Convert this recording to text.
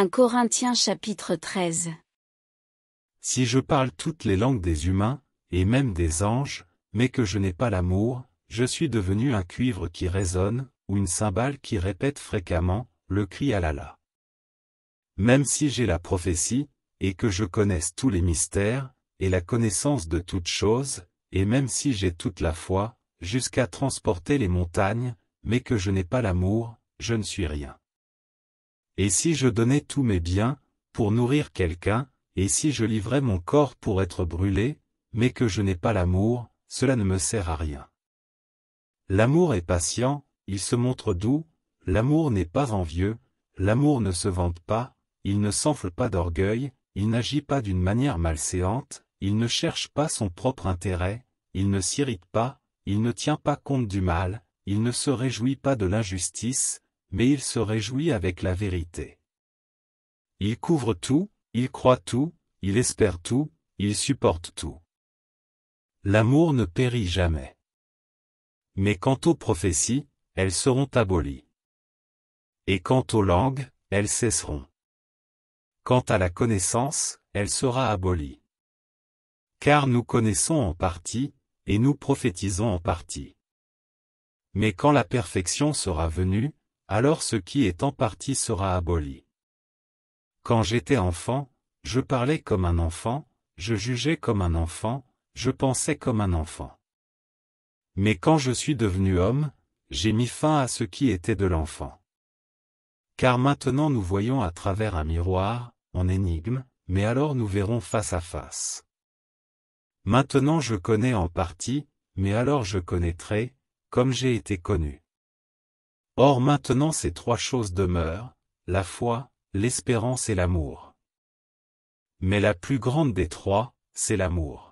1 Corinthiens chapitre 13 Si je parle toutes les langues des humains, et même des anges, mais que je n'ai pas l'amour, je suis devenu un cuivre qui résonne, ou une cymbale qui répète fréquemment, le cri à Même si j'ai la prophétie, et que je connaisse tous les mystères, et la connaissance de toutes choses, et même si j'ai toute la foi, jusqu'à transporter les montagnes, mais que je n'ai pas l'amour, je ne suis rien. Et si je donnais tous mes biens, pour nourrir quelqu'un, et si je livrais mon corps pour être brûlé, mais que je n'ai pas l'amour, cela ne me sert à rien. L'amour est patient, il se montre doux, l'amour n'est pas envieux, l'amour ne se vante pas, il ne s'enfle pas d'orgueil, il n'agit pas d'une manière malséante, il ne cherche pas son propre intérêt, il ne s'irrite pas, il ne tient pas compte du mal, il ne se réjouit pas de l'injustice, mais il se réjouit avec la vérité. Il couvre tout, il croit tout, il espère tout, il supporte tout. L'amour ne périt jamais. Mais quant aux prophéties, elles seront abolies. Et quant aux langues, elles cesseront. Quant à la connaissance, elle sera abolie. Car nous connaissons en partie, et nous prophétisons en partie. Mais quand la perfection sera venue, alors ce qui est en partie sera aboli. Quand j'étais enfant, je parlais comme un enfant, je jugeais comme un enfant, je pensais comme un enfant. Mais quand je suis devenu homme, j'ai mis fin à ce qui était de l'enfant. Car maintenant nous voyons à travers un miroir, en énigme, mais alors nous verrons face à face. Maintenant je connais en partie, mais alors je connaîtrai, comme j'ai été connu. Or maintenant ces trois choses demeurent, la foi, l'espérance et l'amour. Mais la plus grande des trois, c'est l'amour.